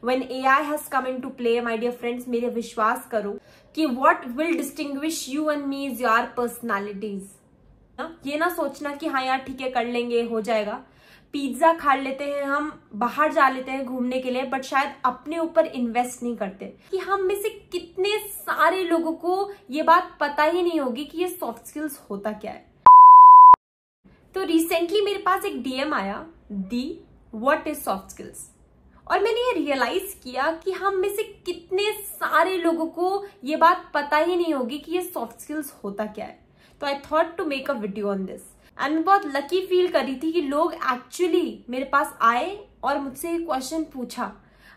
when AI has come into play, my dear friends, मेरे विश्वास करो कि what will distinguish you and me is your personalities. ना ये ना सोचना कि हाँ यार ठीक है कर लेंगे हो जाएगा पिज्जा खा लेते हैं हम बाहर जा लेते हैं घूमने के लिए बट शायद अपने ऊपर इन्वेस्ट नहीं करते कि हम में से कितने सारे लोगों को ये बात पता ही नहीं होगी कि ये सॉफ्ट स्किल्स होता क्या है तो रिसेंटली मेरे पास एक डीएम आया दी व्हाट इज सॉफ्ट स्किल्स और मैंने ये रियलाइज किया कि हम में से कितने सारे लोगों को ये बात पता ही नहीं होगी कि ये सॉफ्ट स्किल्स होता क्या है तो I thought to make a video on this and मैं बहुत लकी फील कर रही थी कि लोग एक्चुअली मेरे पास आए और मुझसे ये क्वेश्चन पूछा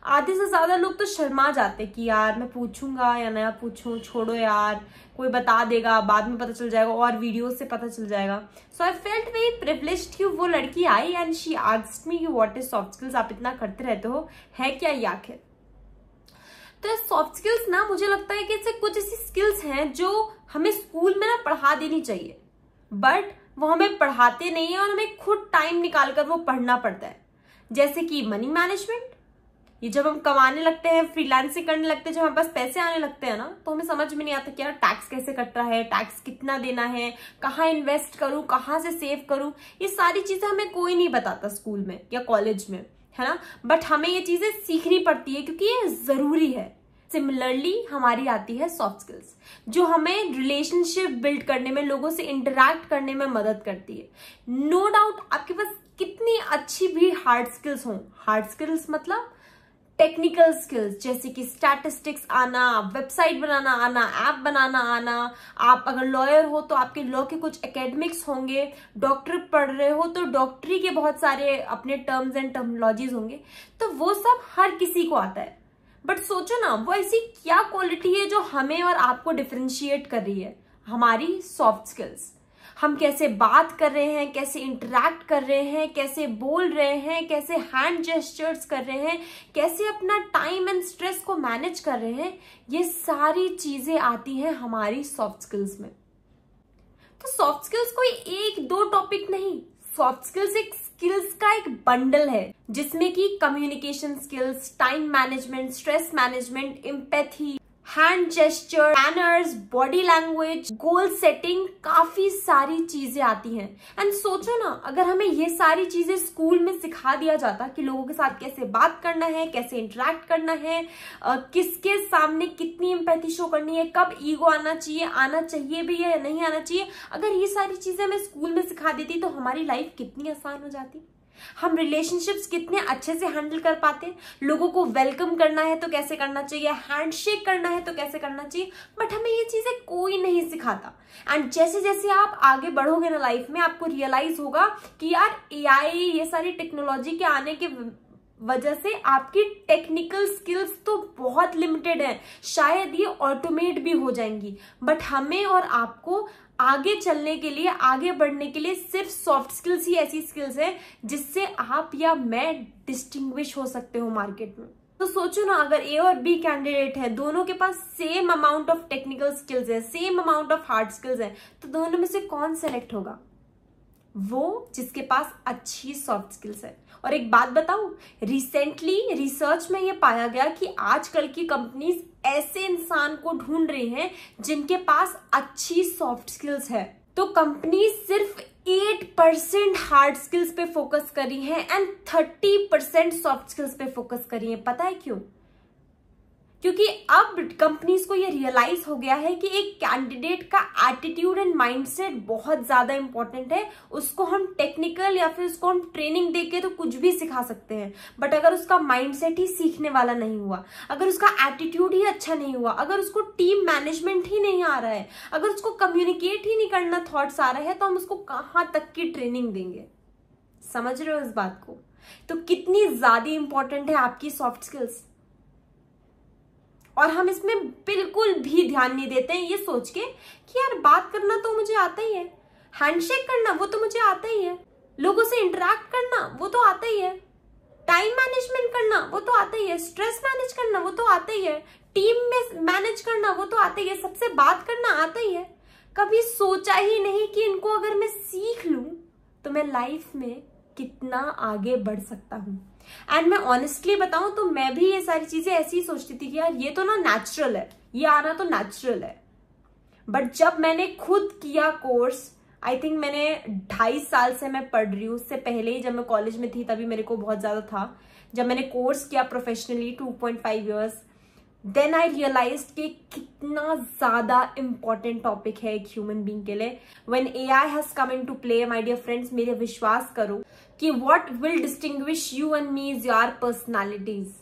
आधे से ज़्यादा लोग तो शर्मा जाते कि यार मैं पूछूंगा या नया पूछू छोड़ो यार कोई बता देगा बाद में पता चल जाएगा और वीडियो से पता चल जाएगा so I felt very privilege कि वो लड़की आई and she asked me you what is soft skills आप इतना करते रहते हो है क्या ये आखिर तो सॉफ्ट स्किल्स ना मुझे लगता है कि ऐसे कुछ ऐसी स्किल्स हैं जो हमें स्कूल में ना पढ़ा देनी चाहिए बट वो हमें पढ़ाते नहीं है और हमें खुद टाइम निकाल कर वो पढ़ना पड़ता है जैसे कि मनी मैनेजमेंट ये जब हम कमाने लगते हैं फ्रीलांसिंग करने लगते हैं जब हमारे पास पैसे आने लगते हैं ना तो हमें समझ में नहीं आता कि यार टैक्स कैसे कट रहा है टैक्स कितना देना है कहाँ इन्वेस्ट करूँ कहाँ से सेव करूँ ये सारी चीज़ें हमें कोई नहीं बताता स्कूल में या कॉलेज में है ना बट हमें ये चीज़ें सीखनी पड़ती है क्योंकि ये ज़रूरी है सिमिलरली हमारी आती है सॉफ्ट स्किल्स जो हमें रिलेशनशिप बिल्ड करने में लोगों से इंटरेक्ट करने में मदद करती है नो no डाउट आपके पास कितनी अच्छी भी हार्ड स्किल्स हों हार्ड स्किल्स मतलब टेक्निकल स्किल्स जैसे कि स्टैटिस्टिक्स आना वेबसाइट बनाना आना ऐप बनाना आना आप अगर लॉयर हो तो आपके लॉ के कुछ एकेडमिक्स होंगे डॉक्टर पढ़ रहे हो तो डॉक्टरी के बहुत सारे अपने टर्म्स एंड टर्मोलॉजीज होंगे तो वो सब हर किसी को आता है बट सोचो ना वो ऐसी क्या क्वालिटी है जो हमें और आपको डिफ्रेंशिएट कर रही है हमारी सॉफ्ट स्किल्स हम कैसे बात कर रहे हैं कैसे इंटरेक्ट कर रहे हैं कैसे बोल रहे हैं कैसे हैंड जेस्टर्स कर रहे हैं कैसे अपना टाइम एंड स्ट्रेस को मैनेज कर रहे हैं ये सारी चीज़ें आती हैं हमारी सॉफ्ट स्किल्स में तो सॉफ्ट स्किल्स कोई एक दो टॉपिक नहीं सॉफ्ट स्किल्स एक स्किल्स का एक बंडल है जिसमें कि communication skills time management stress management empathy hand gesture manners body language goal setting काफी सारी चीजें आती हैं एंड सोचो ना अगर हमें ये सारी चीजें स्कूल में सिखा दिया जाता कि लोगों के साथ कैसे बात करना है कैसे इंटरेक्ट करना है किसके सामने कितनी एम्पैथी शो करनी है कब ईगो आना चाहिए आना चाहिए भी या नहीं आना चाहिए अगर ये सारी चीजें हमें स्कूल में सिखा देती तो हमारी लाइफ कितनी आसान हो जाती हम रिलेशनशिप्स कितने अच्छे से हैंडल कर पाते हैं लोगों को वेलकम करना है तो कैसे करना चाहिए हैंडशेक करना है तो कैसे करना चाहिए बट हमें ये चीज़ें कोई नहीं सिखाता एंड जैसे जैसे आप आगे बढ़ोगे ना लाइफ में आपको रियलाइज होगा कि यार ए ये सारी टेक्नोलॉजी के आने के वजह से आपकी टेक्निकल स्किल्स तो बहुत लिमिटेड हैं शायद ये ऑटोमेट भी हो जाएंगी बट हमें और आपको आगे चलने के लिए आगे बढ़ने के लिए सिर्फ सॉफ्ट स्किल्स ही ऐसी स्किल्स है जिससे आप या मैं डिस्टिंग्विश हो सकते हो मार्केट में तो सोचो ना अगर ए और बी कैंडिडेट है दोनों के पास same amount of technical skills है same amount of hard skills है तो दोनों में से कौन सेलेक्ट होगा वो जिसके पास अच्छी सॉफ्ट स्किल्स है और एक बात बताऊं रिसेंटली रिसर्च में ये पाया गया कि आजकल की कंपनीज ऐसे इंसान को ढूंढ रही हैं जिनके पास अच्छी सॉफ्ट स्किल्स है तो कंपनी सिर्फ 8 परसेंट हार्ड स्किल्स पे फोकस करी है एंड 30 परसेंट सॉफ्ट स्किल्स पे फोकस करी है पता है क्यों क्योंकि अब कंपनीज को ये रियलाइज हो गया है कि एक कैंडिडेट का एटीट्यूड एंड माइंडसेट बहुत ज्यादा इंपॉर्टेंट है उसको हम टेक्निकल या फिर उसको हम ट्रेनिंग देके तो कुछ भी सिखा सकते हैं बट अगर उसका माइंडसेट ही सीखने वाला नहीं हुआ अगर उसका एटीट्यूड ही अच्छा नहीं हुआ अगर उसको टीम मैनेजमेंट ही नहीं आ रहा है अगर उसको कम्युनिकेट ही नहीं करना थॉट्स आ रहे है तो हम उसको कहाँ तक की ट्रेनिंग देंगे समझ रहे हो इस बात को तो कितनी ज्यादा इंपॉर्टेंट है आपकी सॉफ्ट स्किल्स और हम इसमें बिल्कुल भी ध्यान नहीं देते हैं ये सोच के कि यार बात करना तो मुझे आता ही है हैंडशेक करना वो तो मुझे आता ही है लोगों से इंटरेक्ट करना वो तो आता ही है टाइम मैनेजमेंट करना वो तो आता ही है स्ट्रेस मैनेज करना वो तो आता ही है टीम में मैनेज करना वो तो आता ही है सबसे बात करना आता ही है कभी सोचा ही नहीं कि इनको अगर मैं सीख लूं तो मैं लाइफ में कितना आगे बढ़ सकता हूं एंड मैं ऑनेस्टली बताऊं तो मैं भी ये सारी चीजें ऐसी ही सोचती थी कि यार ये तो ना नेचुरल है ये आना तो नेचुरल है बट जब मैंने खुद किया कोर्स आई थिंक मैंने ढाई साल से मैं पढ़ रही हूं उससे पहले ही जब मैं कॉलेज में थी तभी मेरे को बहुत ज़्यादा था जब मैंने कोर्स किया professionally two point five years then I realize कि कितना ज़्यादा इंपॉर्टेंट टॉपिक है एक ह्यूमन बींग के लिए when A I has come in to play my dear friends मेरे विश्वास करो कि what will distinguish you and me is your personalities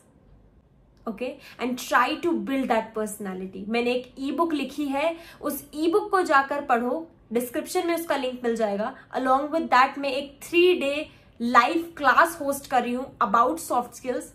okay and try to build that personality मैंने एक ई बुक लिखी है उस ई बुक को जाकर पढ़ो डिस्क्रिप्शन में उसका लिंक मिल जाएगा अलॉन्ग विद दैट मैं एक three day live class host कर रही हूं अबाउट सॉफ्ट स्किल्स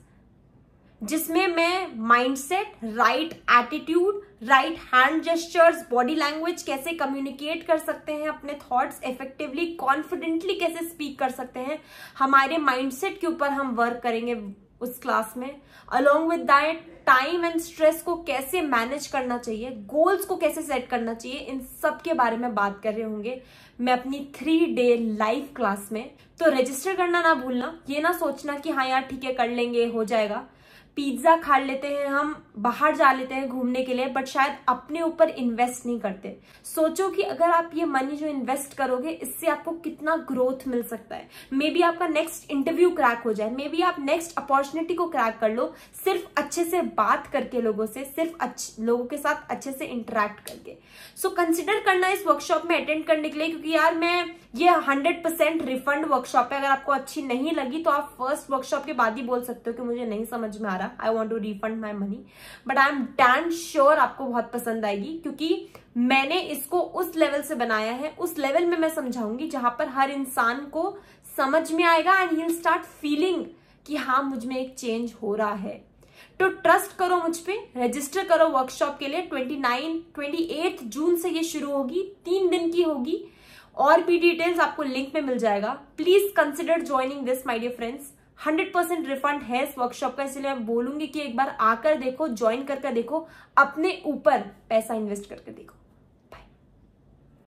जिसमें मैं mindset right attitude right hand gestures body language कैसे कम्युनिकेट कर सकते हैं अपने थॉट्स इफेक्टिवली कॉन्फिडेंटली कैसे स्पीक कर सकते हैं हमारे माइंडसेट के ऊपर हम वर्क करेंगे उस क्लास में along with that time and stress को कैसे मैनेज करना चाहिए गोल्स को कैसे सेट करना चाहिए इन सब के बारे में बात कर रहे होंगे मैं अपनी थ्री डे लाइव क्लास में तो रजिस्टर करना ना भूलना ये ना सोचना कि हाँ यार ठीक है कर लेंगे हो जाएगा पिज्जा खा लेते हैं हम बाहर जा लेते हैं घूमने के लिए बट शायद अपने ऊपर इन्वेस्ट नहीं करते सोचो कि अगर आप ये मनी जो इन्वेस्ट करोगे इससे आपको कितना ग्रोथ मिल सकता है मे बी आपका नेक्स्ट इंटरव्यू क्रैक हो जाए मे बी आप नेक्स्ट अपॉर्चुनिटी को क्रैक कर लो सिर्फ अच्छे से बात करके लोगों से सिर्फ अच्छे लोगों के साथ अच्छे से इंटरेक्ट करके सो so, कंसिडर करना इस वर्कशॉप में अटेंड करने के लिए क्योंकि यार मैं ये हंड्रेड परसेंट रिफंड वर्कशॉप है अगर आपको अच्छी नहीं लगी तो आप फर्स्ट वर्कशॉप के बाद ही बोल सकते हो कि मुझे नहीं समझ में आ रहा I want to refund my money but I am damn sure आपको बहुत पसंद आएगी क्योंकि मैंने इसको उस लेवल से बनाया है उस लेवल में मैं समझाऊंगी जहां पर हर इंसान को समझ में आएगा एंड ही स्टार्ट फीलिंग कि हाँ मुझ में एक चेंज हो रहा है तो ट्रस्ट करो मुझ पे रजिस्टर करो वर्कशॉप के लिए 29, 28 जून से ये शुरू होगी तीन दिन की होगी और भी डिटेल्स आपको लिंक में मिल जाएगा please consider joining this my dear friends hundred percent refund है इस वर्कशॉप का इसलिए मैं बोलूंगी कि एक बार आकर देखो ज्वाइन करके देखो अपने ऊपर पैसा इन्वेस्ट करके देखो